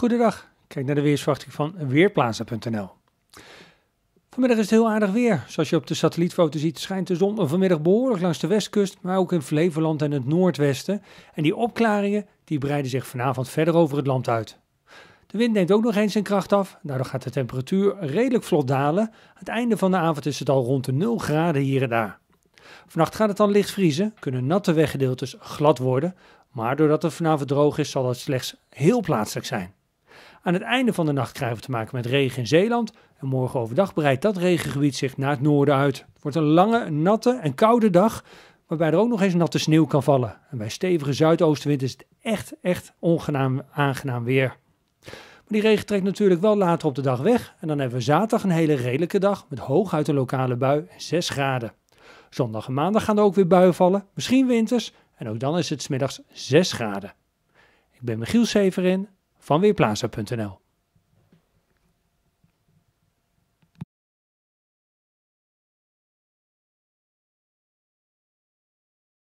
Goedendag, kijk naar de weersverwachting van Weerplaatsen.nl. Vanmiddag is het heel aardig weer. Zoals je op de satellietfoto ziet, schijnt de zon vanmiddag behoorlijk langs de westkust, maar ook in Flevoland en het noordwesten. En die opklaringen die breiden zich vanavond verder over het land uit. De wind neemt ook nog eens zijn kracht af, daardoor gaat de temperatuur redelijk vlot dalen. Aan het einde van de avond is het al rond de 0 graden hier en daar. Vannacht gaat het dan licht vriezen, kunnen natte weggedeeltes glad worden, maar doordat het vanavond droog is, zal dat slechts heel plaatselijk zijn. Aan het einde van de nacht krijgen we te maken met regen in Zeeland. En morgen overdag breidt dat regengebied zich naar het noorden uit. Het wordt een lange, natte en koude dag, waarbij er ook nog eens natte sneeuw kan vallen. En bij stevige zuidoostenwind is het echt, echt ongenaam aangenaam weer. Maar die regen trekt natuurlijk wel later op de dag weg. En dan hebben we zaterdag een hele redelijke dag met hooguit een lokale bui en 6 graden. Zondag en maandag gaan er ook weer buien vallen, misschien winters. En ook dan is het smiddags 6 graden. Ik ben Michiel Severin van Weerplaza.nl